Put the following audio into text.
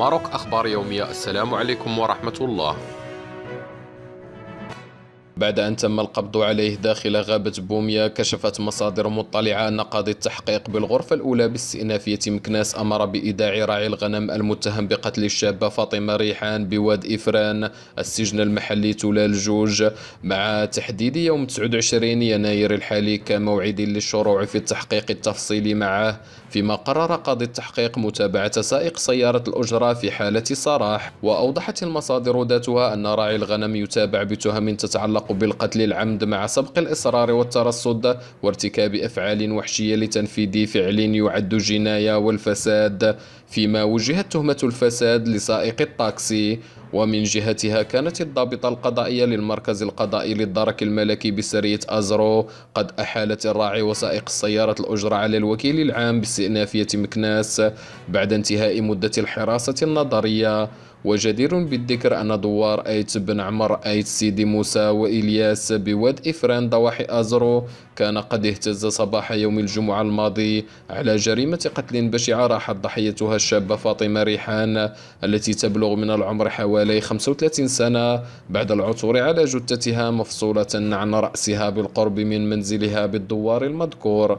ماروك أخبار يومية السلام عليكم ورحمة الله بعد أن تم القبض عليه داخل غابة بوميا كشفت مصادر مطلعة أن قاضي التحقيق بالغرفة الأولى باستئنافية مكناس أمر بإيداع راعي الغنم المتهم بقتل الشابة فاطمة ريحان بواد إفران السجن المحلي تلال جوج مع تحديد يوم 29 يناير الحالي كموعد للشروع في التحقيق التفصيلي معه فيما قرر قاضي التحقيق متابعة سائق سيارة الأجرة في حالة صراح وأوضحت المصادر ذاتها أن راعي الغنم يتابع بتهم تتعلق بالقتل العمد مع سبق الإصرار والترصد وارتكاب أفعال وحشية لتنفيذ فعل يعد جناية والفساد فيما وجهت تهمة الفساد لسائق الطاكسي ومن جهتها كانت الضابطة القضائية للمركز القضائي للدرك الملكي بسرية أزرو قد أحالت الراعي وسائق السيارة الأجرة على الوكيل العام باستئنافية مكناس بعد انتهاء مدة الحراسة النظرية وجدير بالذكر أن دوار أيت بن عمر أيت سيدي موسى وإلياس بواد إفران ضواحي أزرو كان قد اهتز صباح يوم الجمعة الماضي على جريمة قتل بشعة راحت ضحيتها الشابة فاطمة ريحان التي تبلغ من العمر حوالي 35 سنة بعد العثور على جثتها مفصولة عن رأسها بالقرب من منزلها بالدوار المذكور